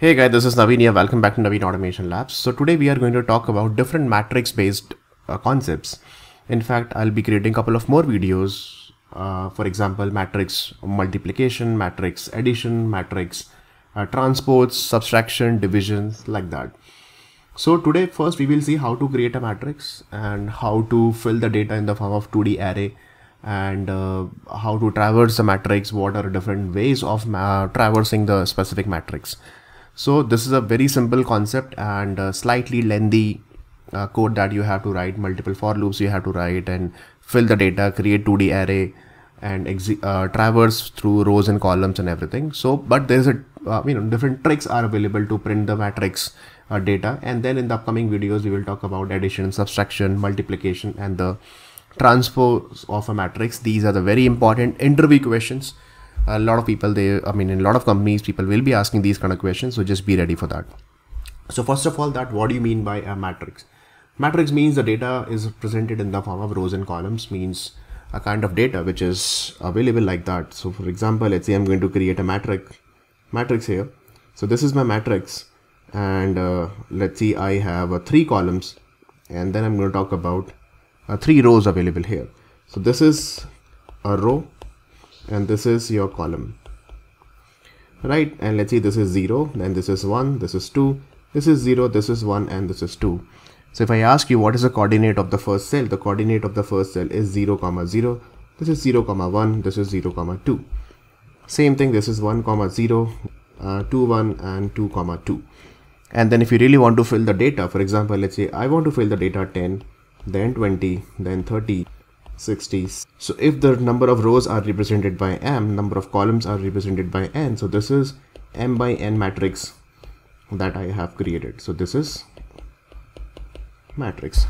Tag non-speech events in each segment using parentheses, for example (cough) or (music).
Hey guys, this is Naveen here. Welcome back to Naveen Automation Labs. So today we are going to talk about different matrix based uh, concepts. In fact, I'll be creating a couple of more videos. Uh, for example, matrix multiplication, matrix addition, matrix uh, transports, subtraction, divisions like that. So today first we will see how to create a matrix and how to fill the data in the form of 2D array and uh, how to traverse the matrix, what are different ways of uh, traversing the specific matrix. So this is a very simple concept and uh, slightly lengthy uh, code that you have to write multiple for loops you have to write and fill the data create 2d array and uh, traverse through rows and columns and everything so but there's a uh, you know different tricks are available to print the matrix uh, data and then in the upcoming videos we will talk about addition subtraction multiplication and the transpose of a matrix these are the very important interview questions a lot of people they i mean in a lot of companies people will be asking these kind of questions so just be ready for that so first of all that what do you mean by a matrix matrix means the data is presented in the form of rows and columns means a kind of data which is available like that so for example let's say i'm going to create a matrix matrix here so this is my matrix and uh, let's see i have uh, three columns and then i'm going to talk about uh, three rows available here so this is a row and this is your column right and let's see this is 0 then this is 1 this is 2 this is 0 this is 1 and this is 2 so if I ask you what is the coordinate of the first cell the coordinate of the first cell is 0 comma 0 this is 0 comma 1 this is 0 comma 2 same thing this is 1 comma 0 uh, 2 1 and 2 comma 2 and then if you really want to fill the data for example let's say I want to fill the data 10 then 20 then 30 60s. So if the number of rows are represented by m, number of columns are represented by n. So this is m by n matrix that I have created. So this is matrix.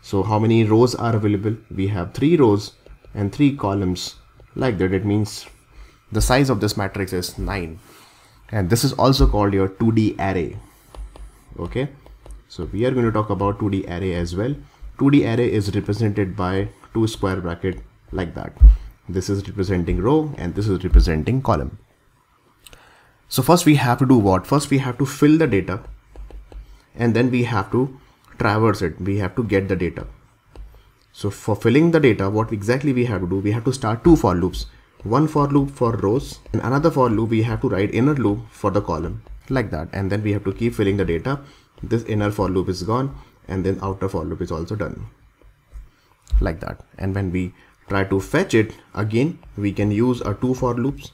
So how many rows are available? We have three rows and three columns like that. It means the size of this matrix is nine. And this is also called your 2D array. Okay. So we are going to talk about 2D array as well. 2D array is represented by two square bracket like that. This is representing row and this is representing column. So first we have to do what? First we have to fill the data and then we have to traverse it. We have to get the data. So for filling the data, what exactly we have to do? We have to start two for loops. One for loop for rows and another for loop we have to write inner loop for the column like that. And then we have to keep filling the data. This inner for loop is gone and then outer for loop is also done like that and when we try to fetch it again we can use a two for loops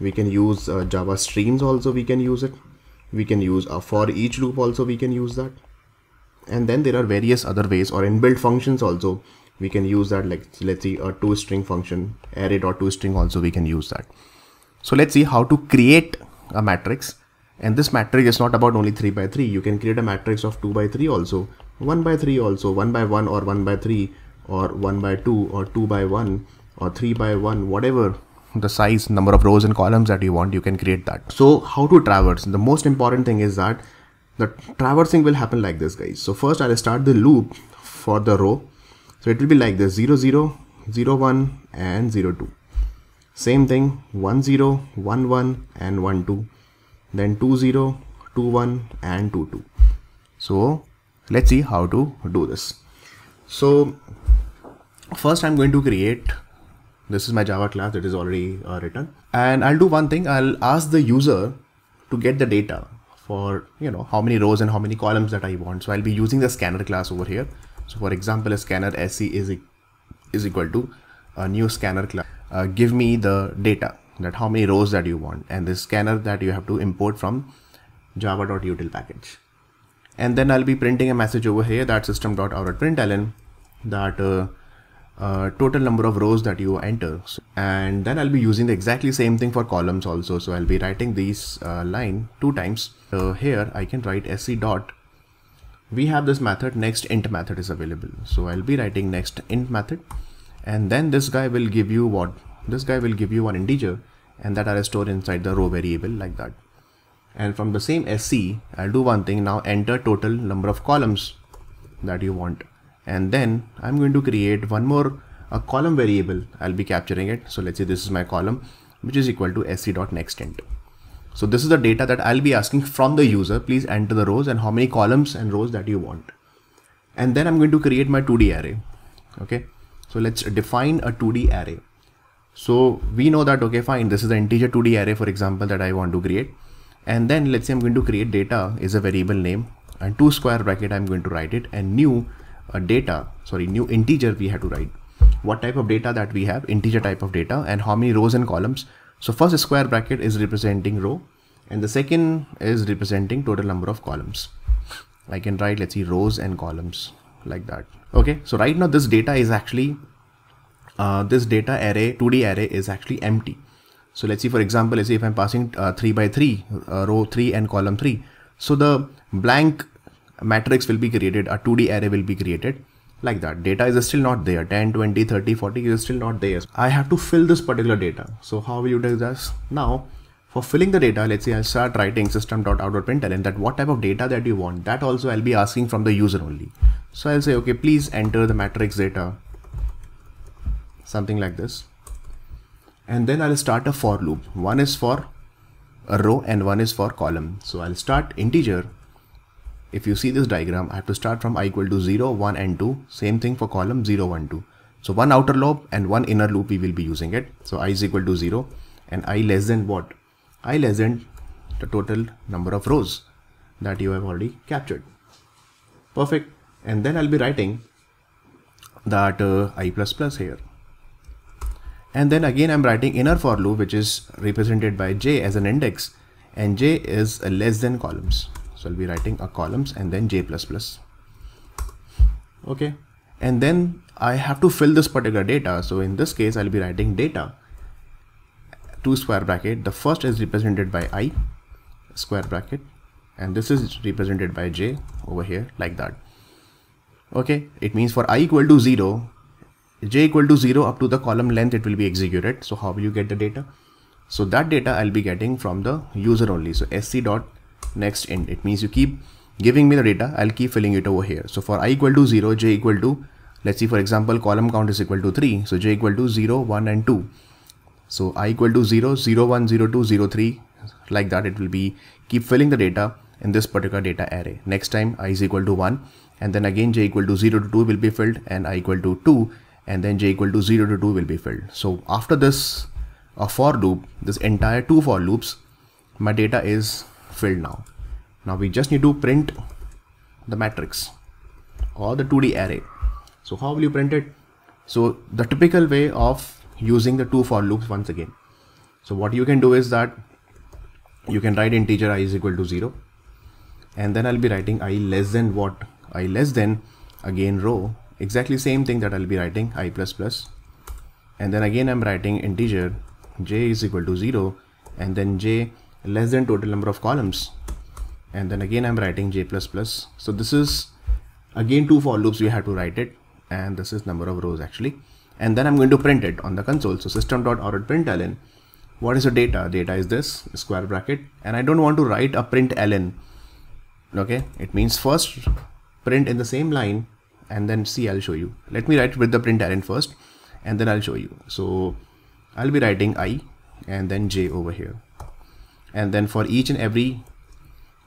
we can use uh, java streams also we can use it we can use a for each loop also we can use that and then there are various other ways or inbuilt functions also we can use that like let's see a two string function array dot two string also we can use that so let's see how to create a matrix and this matrix is not about only 3 by 3 you can create a matrix of 2 by 3 also 1 by 3 also 1 by 1 or 1 by 3 or 1 by 2 or 2 by 1 or 3 by 1 whatever the size number of rows and columns that you want you can create that so how to traverse the most important thing is that the traversing will happen like this guys so first i'll start the loop for the row so it will be like this 0 0 0 1 and 0 2 same thing 1 0 1 1 and 1 2 then 2 0 2 1 and 2 2 so let's see how to do this so first I'm going to create this is my Java class that is already uh, written and I'll do one thing I'll ask the user to get the data for you know how many rows and how many columns that I want so I'll be using the scanner class over here so for example a scanner se is e is equal to a new scanner class uh, give me the data that how many rows that you want and the scanner that you have to import from java.util package and then I'll be printing a message over here that system.out.println that uh, uh, total number of rows that you enter so, and then I'll be using the exactly same thing for columns also so I'll be writing this uh, line two times uh, here I can write sc dot we have this method next int method is available so I'll be writing next int method and then this guy will give you what this guy will give you one integer and that are stored inside the row variable like that and from the same sc I'll do one thing now enter total number of columns that you want and then I'm going to create one more a column variable I'll be capturing it so let's say this is my column which is equal to sc.nextint so this is the data that I'll be asking from the user please enter the rows and how many columns and rows that you want and then I'm going to create my 2d array okay so let's define a 2d array so we know that okay fine this is the integer 2d array for example that I want to create and then let's say I'm going to create data is a variable name and two square bracket I'm going to write it and new data, sorry, new integer we have to write. What type of data that we have, integer type of data, and how many rows and columns. So first square bracket is representing row, and the second is representing total number of columns. I can write, let's see, rows and columns like that. Okay, so right now this data is actually, uh, this data array, 2D array is actually empty. So let's see, for example, let's say if I'm passing uh, 3 by 3, uh, row 3 and column 3. So the blank a matrix will be created, a 2D array will be created like that. Data is still not there. 10, 20, 30, 40 is still not there. I have to fill this particular data. So how will you do this? Now, for filling the data, let's say I start writing system.out.println that what type of data that you want. That also I'll be asking from the user only. So I'll say, okay, please enter the matrix data, something like this. And then I'll start a for loop. One is for a row and one is for column. So I'll start integer if you see this diagram, I have to start from i equal to 0, 1 and 2. Same thing for column 0, 1, 2. So one outer loop and one inner loop we will be using it. So i is equal to 0 and i less than what? i less than the total number of rows that you have already captured. Perfect. And then I'll be writing that uh, i plus plus here. And then again I'm writing inner for loop which is represented by j as an index and j is less than columns. So I'll be writing a columns and then J++. Okay. And then I have to fill this particular data. So in this case, I'll be writing data. Two square bracket. The first is represented by I square bracket. And this is represented by J over here like that. Okay. It means for I equal to zero, J equal to zero up to the column length, it will be executed. So how will you get the data? So that data I'll be getting from the user only. So sc dot next int. It means you keep giving me the data, I'll keep filling it over here. So for i equal to 0, j equal to, let's see for example, column count is equal to 3. So j equal to 0, 1 and 2. So i equal to 0, 0, 1, 0, 2, 0, 3. Like that it will be keep filling the data in this particular data array. Next time i is equal to 1 and then again j equal to 0 to 2 will be filled and i equal to 2 and then j equal to 0 to 2 will be filled. So after this a uh, for loop, this entire two for loops, my data is filled now. Now we just need to print the matrix or the 2D array. So how will you print it? So the typical way of using the two for loops once again. So what you can do is that you can write integer i is equal to 0 and then I'll be writing i less than what i less than again row exactly same thing that I'll be writing i plus plus and then again I'm writing integer j is equal to 0 and then j less than total number of columns and then again I'm writing J++. So this is again two for loops we have to write it and this is number of rows actually and then I'm going to print it on the console. So system.outprintln what is the data? Data is this square bracket and I don't want to write a println okay it means first print in the same line and then see I'll show you. Let me write with the println first and then I'll show you. So I'll be writing I and then J over here and then for each and every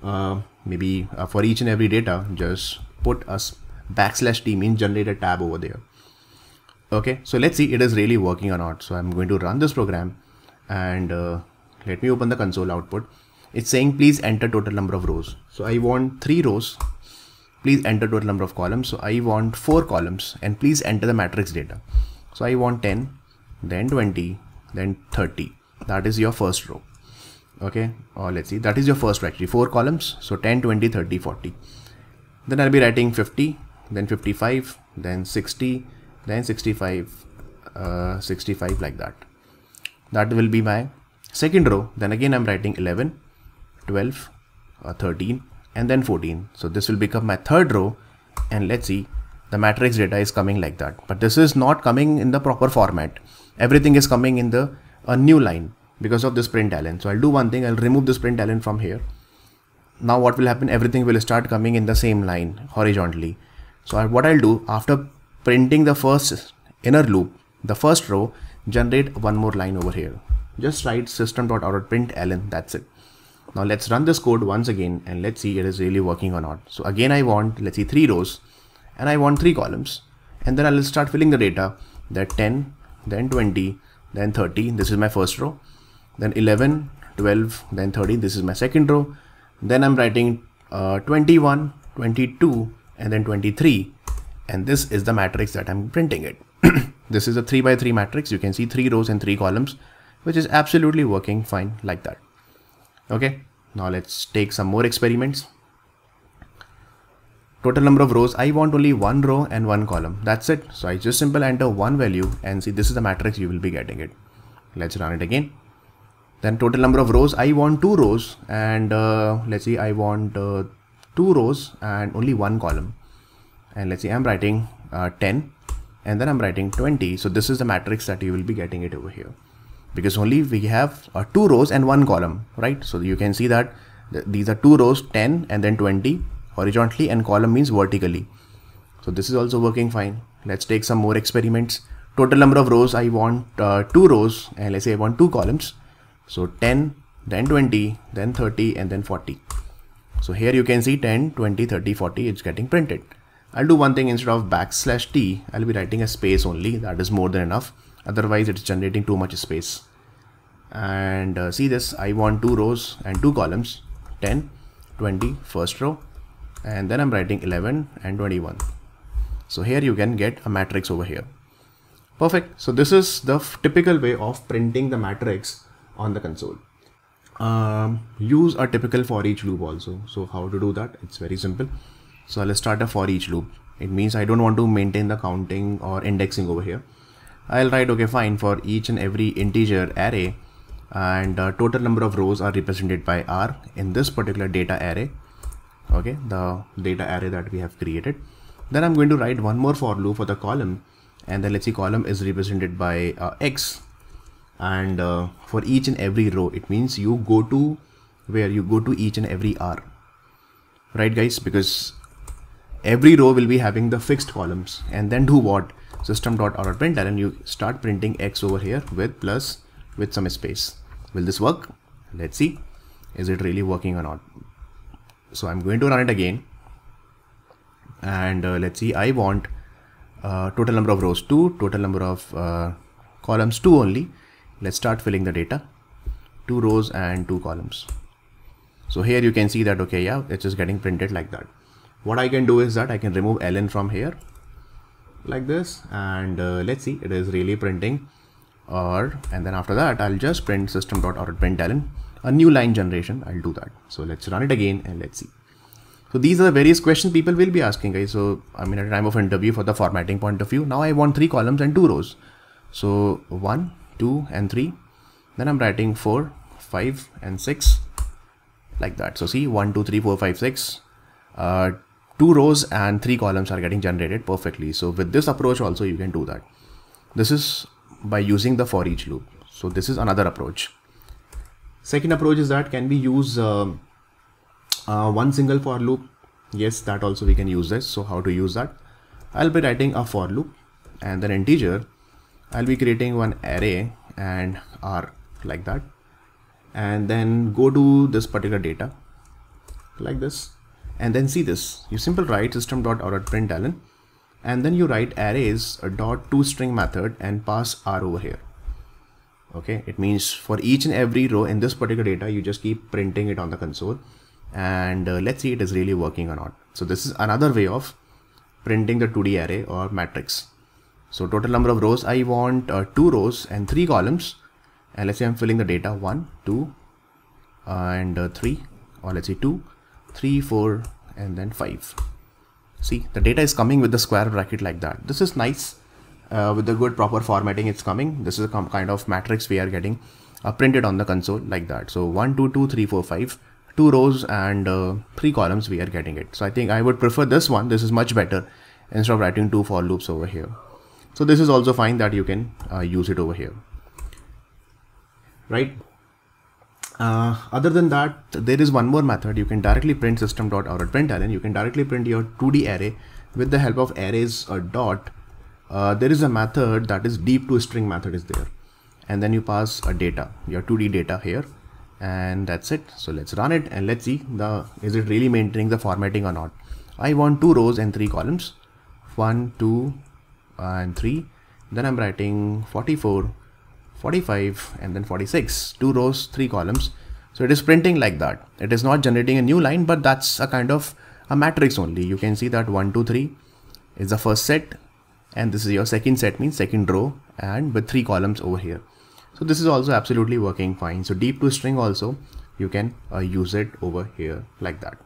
uh, maybe uh, for each and every data just put a backslash t means generate a tab over there okay so let's see it is really working or not so i'm going to run this program and uh, let me open the console output it's saying please enter total number of rows so i want three rows please enter total number of columns so i want four columns and please enter the matrix data so i want 10 then 20 then 30 that is your first row okay or let's see that is your first factory four columns so 10 20 30 40 then i'll be writing 50 then 55 then 60 then 65 uh, 65 like that that will be my second row then again i'm writing 11 12 uh, 13 and then 14 so this will become my third row and let's see the matrix data is coming like that but this is not coming in the proper format everything is coming in the a new line because of this print element. So I'll do one thing. I'll remove this print element from here. Now what will happen? Everything will start coming in the same line horizontally. So I, what I'll do after printing the first inner loop, the first row, generate one more line over here. Just write system.out.println. That's it. Now let's run this code once again and let's see it is really working or not. So again, I want, let's see three rows and I want three columns and then I'll start filling the data that 10, then 20, then 30. This is my first row then 11 12 then 30 this is my second row then i'm writing uh, 21 22 and then 23 and this is the matrix that i'm printing it (clears throat) this is a 3 by 3 matrix you can see three rows and three columns which is absolutely working fine like that okay now let's take some more experiments total number of rows i want only one row and one column that's it so i just simply enter one value and see this is the matrix you will be getting it let's run it again then total number of rows I want two rows and uh, let's see I want uh, two rows and only one column and let's see I'm writing uh, 10 and then I'm writing 20 so this is the matrix that you will be getting it over here because only we have uh, two rows and one column right so you can see that th these are two rows 10 and then 20 horizontally and column means vertically so this is also working fine let's take some more experiments total number of rows I want uh, two rows and let's say I want two columns so 10, then 20, then 30, and then 40. So here you can see 10, 20, 30, 40, it's getting printed. I'll do one thing instead of backslash t, I'll be writing a space only. That is more than enough. Otherwise it's generating too much space. And uh, see this, I want two rows and two columns, 10, 20, first row, and then I'm writing 11 and 21. So here you can get a matrix over here. Perfect. So this is the typical way of printing the matrix on the console. Um, use a typical for each loop also. So how to do that? It's very simple. So I'll start a for each loop. It means I don't want to maintain the counting or indexing over here. I'll write okay fine for each and every integer array and uh, total number of rows are represented by r in this particular data array okay the data array that we have created then i'm going to write one more for loop for the column and then let's see column is represented by uh, x and uh, for each and every row it means you go to where you go to each and every r right guys because every row will be having the fixed columns and then do what system dot order printer and you start printing x over here with plus with some space will this work let's see is it really working or not so i'm going to run it again and uh, let's see i want uh, total number of rows 2 total number of uh, columns 2 only Let's start filling the data. Two rows and two columns. So here you can see that, okay, yeah, it's just getting printed like that. What I can do is that I can remove ln from here like this. And uh, let's see, it is really printing or, and then after that, I'll just print System dot or print ln, a new line generation. I'll do that. So let's run it again and let's see. So these are the various questions people will be asking guys. So I mean at a time of interview for the formatting point of view. Now I want three columns and two rows. So one, 2 and 3 then I'm writing 4 5 and 6 like that so see 1 2 3 4 5 6 uh, two rows and three columns are getting generated perfectly so with this approach also you can do that this is by using the for each loop so this is another approach second approach is that can we use uh, uh, one single for loop yes that also we can use this so how to use that I'll be writing a for loop and then integer I'll be creating one array and R like that and then go to this particular data like this and then see this you simple write system dot print println and then you write arrays dot to string method and pass r over here okay it means for each and every row in this particular data you just keep printing it on the console and uh, let's see it is really working or not so this is another way of printing the 2d array or matrix so total number of rows, I want uh, two rows and three columns. And let's say I'm filling the data one, two, uh, and uh, three, or let's say two, three, four, and then five. See, the data is coming with the square bracket like that. This is nice. Uh, with the good proper formatting, it's coming. This is a kind of matrix we are getting uh, printed on the console like that. So one, two, two, three, four, five, two rows and uh, three columns we are getting it. So I think I would prefer this one. This is much better instead of writing two for loops over here. So this is also fine that you can uh, use it over here, right? Uh, other than that, there is one more method. You can directly print system.out.println. and you can directly print your 2D array with the help of arrays or uh, dot. Uh, there is a method that is deep to string method is there. And then you pass a data, your 2D data here. And that's it. So let's run it and let's see the is it really maintaining the formatting or not. I want two rows and three columns. One, two, and 3 then I'm writing 44 45 and then 46 two rows three columns so it is printing like that it is not generating a new line but that's a kind of a matrix only you can see that 1 2 3 is the first set and this is your second set means second row and with three columns over here so this is also absolutely working fine so deep to string also you can uh, use it over here like that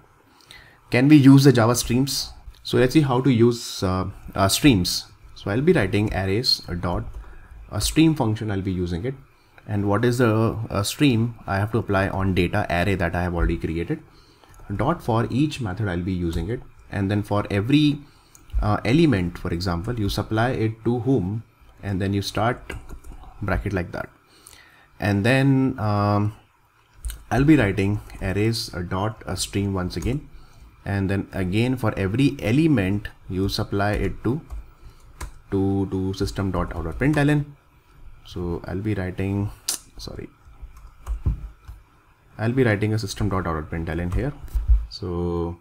can we use the java streams so let's see how to use uh, uh, streams so I'll be writing arrays dot a stream function I'll be using it and what is the stream I have to apply on data array that I have already created dot for each method I'll be using it and then for every uh, element for example you supply it to whom and then you start bracket like that and then um, I'll be writing arrays a dot a stream once again and then again for every element you supply it to to do println, So I'll be writing, sorry, I'll be writing a println here. So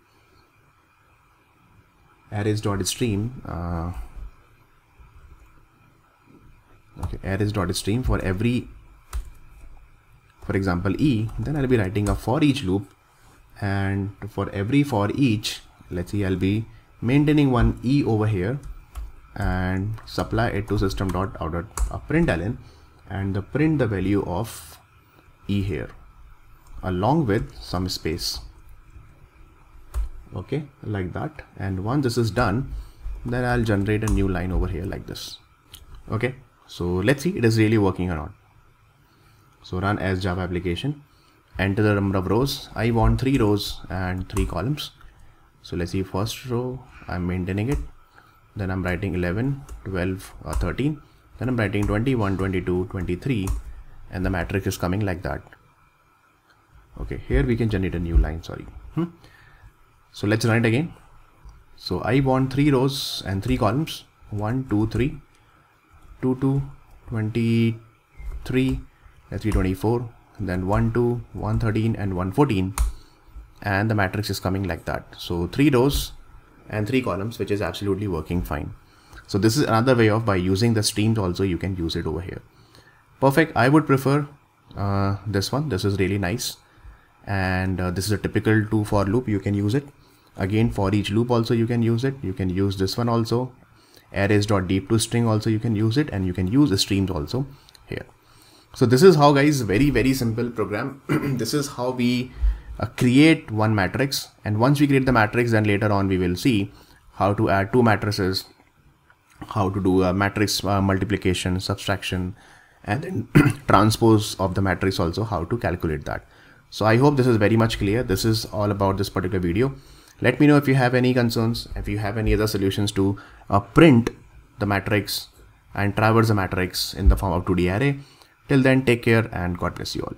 arrays.stream, uh, okay, stream for every, for example, E, then I'll be writing a for each loop and for every for each, let's see, I'll be maintaining one E over here and supply it to system dot out dot uh, println and the print the value of e here along with some space okay like that and once this is done then I'll generate a new line over here like this okay so let's see it is really working or not so run as Java application enter the number of rows I want three rows and three columns so let's see first row I'm maintaining it then I'm writing 11, 12 or 13, then I'm writing 21, 22, 23 and the matrix is coming like that. Okay, here we can generate a new line, sorry. Hmm. So let's run it again. So I want three rows and three columns, 1, 2, 3, 2, 2, 23, that's 24, then 1, 2, 113 and 114 and the matrix is coming like that. So three rows and three columns, which is absolutely working fine. So this is another way of by using the streams also you can use it over here. Perfect. I would prefer uh, this one. This is really nice. And uh, this is a typical two for loop. You can use it again for each loop also you can use it. You can use this one also Arrays dot deep to string also you can use it and you can use the streams also here. So this is how guys very very simple program. (clears throat) this is how we uh, create one matrix and once we create the matrix then later on we will see how to add two matrices how to do a matrix uh, multiplication subtraction and then (clears throat) transpose of the matrix also how to calculate that so i hope this is very much clear this is all about this particular video let me know if you have any concerns if you have any other solutions to uh, print the matrix and traverse the matrix in the form of 2d array till then take care and god bless you all